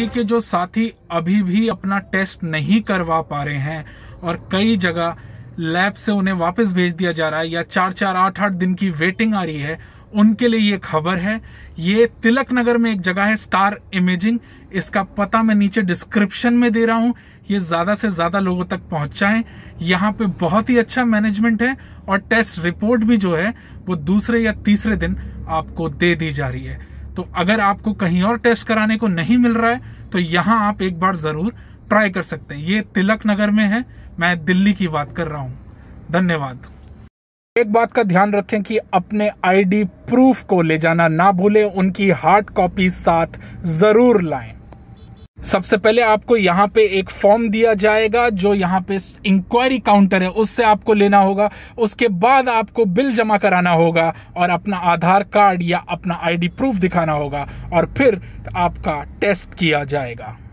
कोहली के जो साथी अभी भी अपना टेस्ट नहीं करवा पा रहे हैं और कई जगह लैब से उन्हें वापस भेज दिया जा रहा है या चार चार आठ आठ दिन की वेटिंग आ रही है उनके लिए ये खबर है ये तिलक नगर में एक जगह है स्टार इमेजिंग इसका पता मैं नीचे डिस्क्रिप्शन में दे रहा हूँ ये ज्यादा से ज्यादा लोगों तक पहुंचाएं यहाँ पे बहुत ही अच्छा मैनेजमेंट है और टेस्ट रिपोर्ट भी जो है वो दूसरे या तीसरे दिन आपको दे दी जा रही है तो अगर आपको कहीं और टेस्ट कराने को नहीं मिल रहा है तो यहाँ आप एक बार जरूर ट्राई कर सकते हैं ये तिलक नगर में है मैं दिल्ली की बात कर रहा हूँ धन्यवाद एक बात का ध्यान रखें कि अपने आईडी प्रूफ को ले जाना ना भूलें उनकी हार्ड कॉपी साथ जरूर लाएं सबसे पहले आपको यहाँ पे एक फॉर्म दिया जाएगा जो यहाँ पे इंक्वायरी काउंटर है उससे आपको लेना होगा उसके बाद आपको बिल जमा कराना होगा और अपना आधार कार्ड या अपना आईडी प्रूफ दिखाना होगा और फिर आपका टेस्ट किया जाएगा